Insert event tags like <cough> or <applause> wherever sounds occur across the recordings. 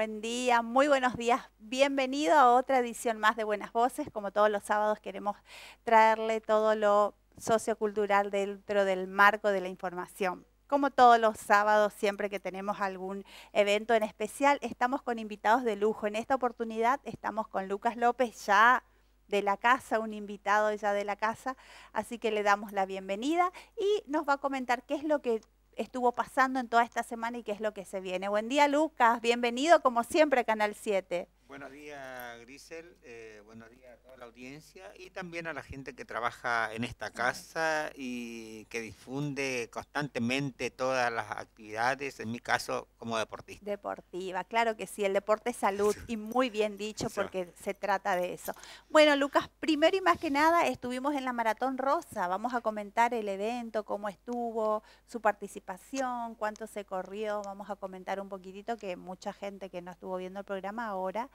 Buen día, muy buenos días. Bienvenido a otra edición más de Buenas Voces. Como todos los sábados queremos traerle todo lo sociocultural dentro del marco de la información. Como todos los sábados, siempre que tenemos algún evento en especial, estamos con invitados de lujo. En esta oportunidad estamos con Lucas López, ya de la casa, un invitado ya de la casa, así que le damos la bienvenida y nos va a comentar qué es lo que estuvo pasando en toda esta semana y qué es lo que se viene. Buen día, Lucas. Bienvenido, como siempre, a Canal 7. Buenos días, Grisel. Eh, buenos días a toda la audiencia y también a la gente que trabaja en esta casa y que difunde constantemente todas las actividades, en mi caso, como deportista. Deportiva, claro que sí, el deporte es salud y muy bien dicho porque se trata de eso. Bueno, Lucas, primero y más que nada estuvimos en la Maratón Rosa. Vamos a comentar el evento, cómo estuvo, su participación, cuánto se corrió. Vamos a comentar un poquitito que mucha gente que no estuvo viendo el programa ahora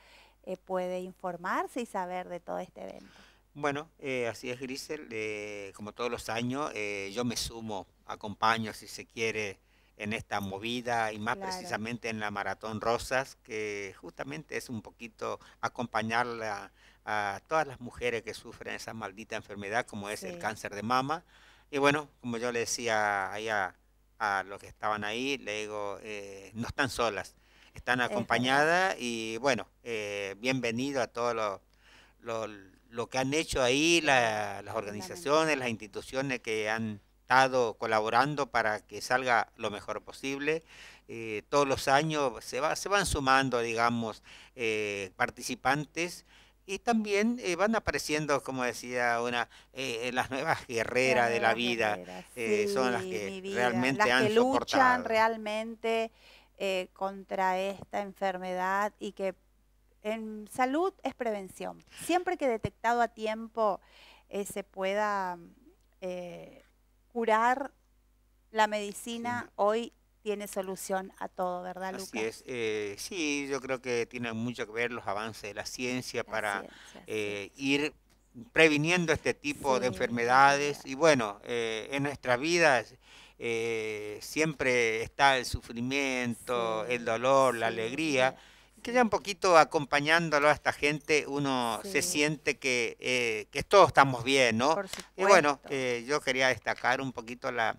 eh, puede informarse y saber de todo este evento. Bueno, eh, así es Grisel, eh, como todos los años eh, yo me sumo, acompaño si se quiere en esta movida y más precisamente en la Maratón Rosas, que justamente es un poquito acompañarla a todas las mujeres que sufren esa maldita enfermedad como es el cáncer de mama. Y bueno, como yo le decía ahí a, los que estaban ahí, le digo, no están solas están acompañadas y bueno, eh, bienvenido a todos los... Lo, que han hecho ahí las organizaciones, las instituciones que han estado colaborando para que salga lo mejor posible. Eh, todos los años se, va, se van sumando, digamos, eh, participantes y también van apareciendo, como decía una, las nuevas guerreras de la vida, son las que realmente que luchan realmente eh, contra esta enfermedad y que en salud es prevención. Siempre que detectado a tiempo eh, se pueda eh, curar, la medicina hoy tiene solución a todo, ¿verdad, Lucas? sí, yo creo que tiene mucho que ver los avances de la ciencia para ir previniendo este tipo de enfermedades. Y bueno, en nuestra vida eh, siempre está el sufrimiento, el dolor, la alegría. que ya un poquito acompañándolo a esta gente uno se siente que, eh, que, todos estamos bien, ¿no? y bueno, eh, yo quería destacar un poquito la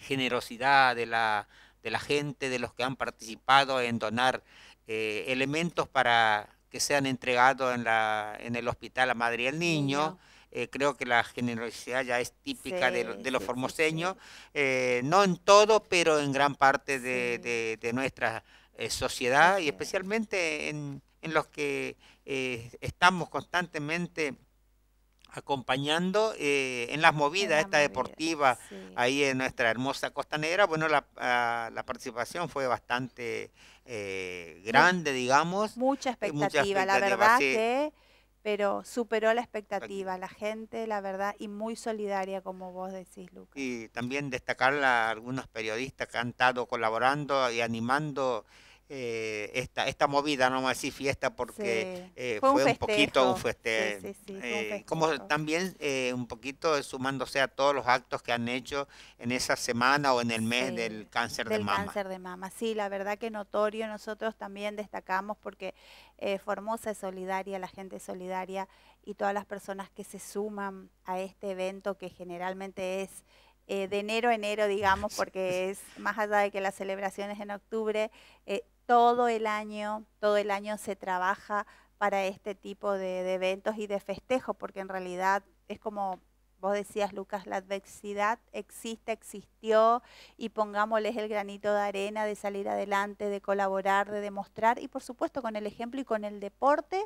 generosidad de la, de la gente, de los que han participado en donar eh, elementos para que sean entregados en, la, en el hospital a Madre y al niño eh, creo que la mm. generosidad ya es típica de, los formoseños, eh, no en todo, pero en gran parte de, nuestra eh, sociedad y especialmente en, los que estamos constantemente acompañando en las movidas esta deportiva ahí en nuestra hermosa Costa Negra, Bueno, ah, la, participación fue bastante grande, digamos. Mucha expectativa, la verdad que pero superó la expectativa, la gente, la verdad, y muy solidaria, como vos decís, Lucas. Y también destacar a algunos periodistas que han estado colaborando y animando eh, esta, esta movida, no más a fiesta porque eh, fue, un, poquito un feste, sí, eh, como también eh, un poquito sumándose a todos los actos que han hecho en esa semana o en el mes del cáncer de mama. de mama, sí, la verdad que notorio, nosotros también destacamos porque Formosa es solidaria, la gente solidaria y todas las personas que se suman a este evento que generalmente es... de enero a enero, digamos, <laughs> porque es más allá de que las celebraciones en octubre, todo el año, todo el año se trabaja para este tipo de, eventos y de festejos, porque en realidad es como vos decías, Lucas, la adversidad existe, existió, y pongámosles el granito de arena de salir adelante, de colaborar, de demostrar, y por supuesto con el ejemplo y con el deporte,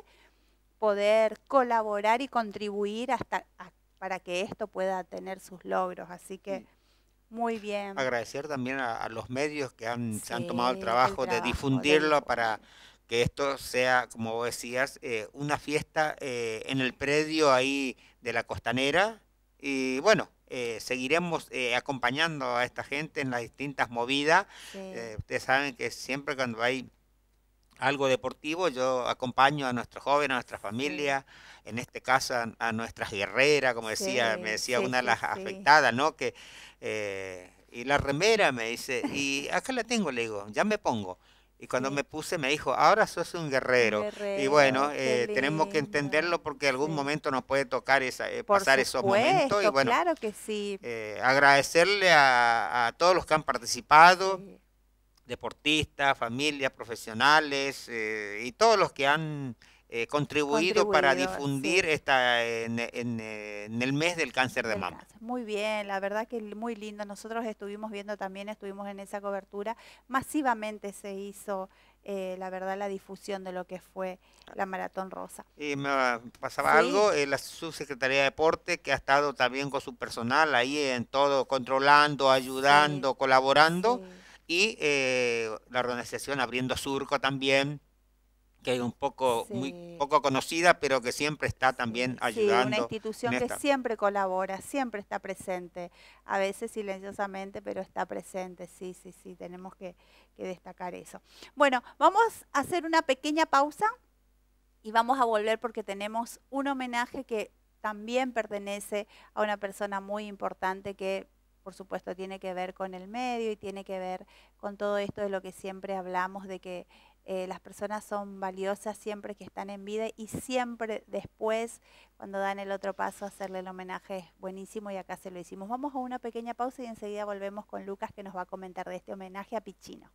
poder colaborar y contribuir hasta para que esto pueda tener sus logros. Así que... Muy bien. Agradecer también a, los medios que han, se han tomado el trabajo, de difundirlo para que esto sea, como vos decías, eh, una fiesta eh, en el predio ahí de la costanera. Y bueno, eh, seguiremos acompañando a esta gente en las distintas movidas. ustedes saben que siempre cuando hay algo deportivo, yo acompaño a nuestros jóvenes, a nuestra familia, en este caso a, nuestras guerreras, como decía, me decía una de las afectadas, ¿no? Que, eh, y la remera me dice, y acá la tengo, le digo, ya me pongo. Y cuando me puse me dijo, ahora sos un guerrero. y bueno, eh, tenemos que entenderlo porque algún momento nos puede tocar esa, eh, pasar esos momentos. Y bueno, claro que sí. agradecerle a, todos los que han participado deportistas, familias, profesionales eh, y todos los que han eh, contribuido, para difundir esta eh, en, el mes del cáncer de mama. Muy bien, la verdad que muy lindo. Nosotros estuvimos viendo también, estuvimos en esa cobertura. Masivamente se hizo, la verdad, la difusión de lo que fue la Maratón Rosa. Y me ah, pasaba algo, la subsecretaría de Deporte, que ha estado también con su personal ahí en todo, controlando, ayudando, colaborando y eh, la organización Abriendo Surco también que es un poco muy poco conocida, pero que siempre está también ayudando. Sí, una institución que siempre colabora, siempre está presente, a veces silenciosamente, pero está presente. Sí, sí, sí, tenemos que, que destacar eso. Bueno, vamos a hacer una pequeña pausa y vamos a volver porque tenemos un homenaje que también pertenece a una persona muy importante que por supuesto, tiene que ver con el medio y tiene que ver con todo esto de lo que siempre hablamos, de que eh, las personas son valiosas siempre que están en vida y siempre después, cuando dan el otro paso, hacerle el homenaje es buenísimo y acá se lo hicimos. Vamos a una pequeña pausa y enseguida volvemos con Lucas que nos va a comentar de este homenaje a Pichino.